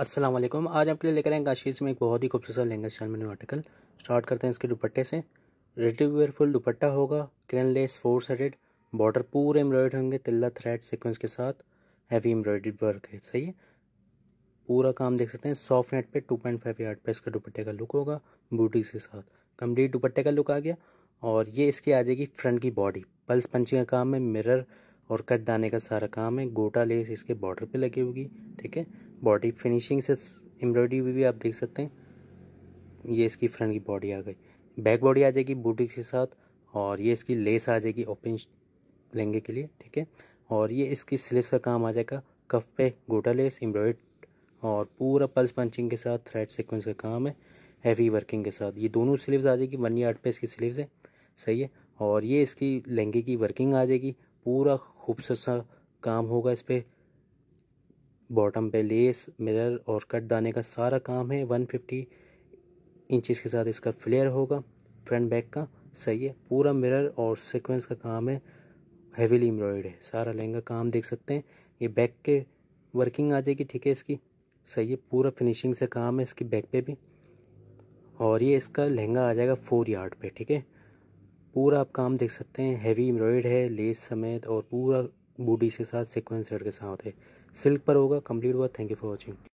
अस्सलाम वालेकुम आज आपके लिए लेकर आए काशीज में एक बहुत ही खूबसूरत लहंगा शाल मेन्यू आर्टिकल स्टार्ट करते हैं इसके दुपट्टे से रेडी वेयर फुल दुपट्टा होगा crane lace four sided border पूरे एम्ब्रॉयड होंगे तिल्ला थ्रेड सीक्वेंस के साथ हैवी एम्ब्रॉयडरी वर्क है सही है पूरा काम देख सकते हैं सॉफ्ट नेट पर टू पॉइंट फाइव यार्ड पे इसका दुपट्टे का लुक होगा बूटी के साथ कम्प्लीट दुपट्टे का लुक आ गया और ये इसकी आ जाएगी फ्रंट की बॉडी पल्स पंचिंग का काम है मिरर और कट दाने का सारा काम है गोटा लेस इसके बॉर्डर पे लगी होगी ठीक है बॉडी फिनिशिंग से एम्ब्रॉयडरी भी, भी आप देख सकते हैं ये इसकी फ्रंट की बॉडी आ गई बैक बॉडी आ जाएगी बूटी के साथ और ये इसकी लेस आ जाएगी ओपन लहंगे के लिए ठीक है और ये इसकी स्लीव्स का काम आ जाएगा कफ पे गोटा लेस एम्ब्रॉयड और पूरा पल्स पंचिंग के साथ थ्रेड सिक्वेंस का काम है हैवी वर्किंग के साथ ये दोनों स्लीव्स आ जाएगी वन यार्ड पे इसकी स्लीव्स है सही है और ये इसकी लहंगे की वर्किंग आ जाएगी पूरा खूबसूरत सा काम होगा इस पर बॉटम पे लेस मिरर और कट दाने का सारा काम है 150 फिफ्टी इंचज़ के साथ इसका फ्लेयर होगा फ्रंट बैक का सही है पूरा मिरर और सीक्वेंस का काम है हेवीली एम्ब्रॉयड है सारा लहंगा काम देख सकते हैं ये बैक के वर्किंग आ जाएगी ठीक है इसकी सही है पूरा फिनिशिंग से काम है इसकी बैक पे भी और ये इसका लहंगा आ जाएगा फोर यार्ड पे ठीक है पूरा आप काम देख सकते हैं हैवी एम्ब्रॉयड है लेस समेत और पूरा बूडीज के साथ सिक्वेंस के साथ है सिल्क पर होगा कंप्लीट हुआ थैंक यू फॉर वॉचिंग